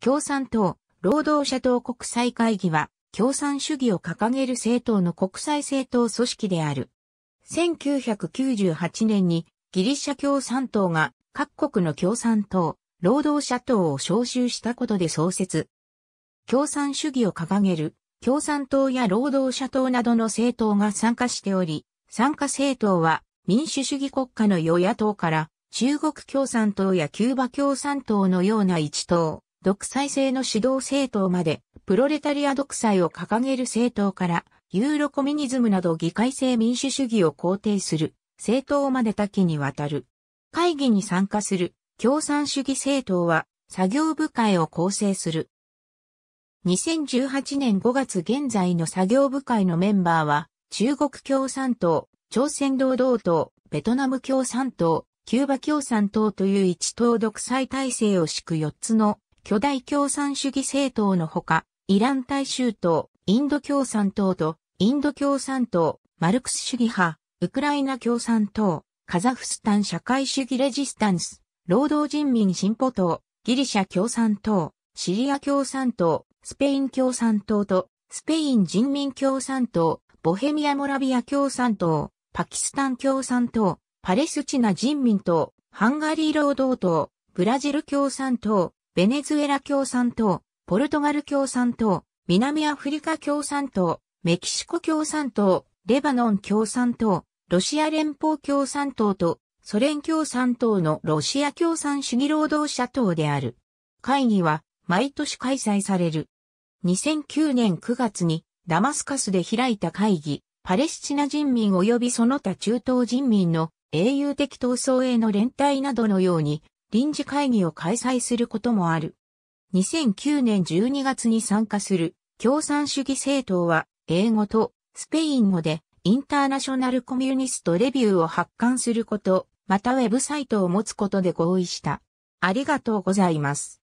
共産党、労働者党国際会議は、共産主義を掲げる政党の国際政党組織である。1998年にギリシャ共産党が各国の共産党、労働者党を招集したことで創設。共産主義を掲げる共産党や労働者党などの政党が参加しており、参加政党は民主主義国家の与野党から中国共産党やキューバ共産党のような一党、独裁制の指導政党まで、プロレタリア独裁を掲げる政党から、ユーロコミュニズムなど議会制民主主義を肯定する政党まで多岐にわたる。会議に参加する共産主義政党は作業部会を構成する。2018年5月現在の作業部会のメンバーは、中国共産党、朝鮮労働党、ベトナム共産党、キューバ共産党という一党独裁体制を敷く4つの巨大共産主義政党のほか、イラン大衆党、インド共産党と、インド共産党、マルクス主義派、ウクライナ共産党、カザフスタン社会主義レジスタンス、労働人民進歩党、ギリシャ共産党、シリア共産党、スペイン共産党と、スペイン人民共産党、ボヘミア・モラビア共産党、パキスタン共産党、パレスチナ人民党、ハンガリー労働党、ブラジル共産党、ベネズエラ共産党、ポルトガル共産党、南アフリカ共産党、メキシコ共産党、レバノン共産党、ロシア連邦共産党とソ連共産党のロシア共産主義労働者党である。会議は毎年開催される。2009年9月にダマスカスで開いた会議、パレスチナ人民及びその他中東人民の英雄的闘争への連帯などのように臨時会議を開催することもある。2009年12月に参加する共産主義政党は英語とスペイン語でインターナショナルコミュニストレビューを発刊すること、またウェブサイトを持つことで合意した。ありがとうございます。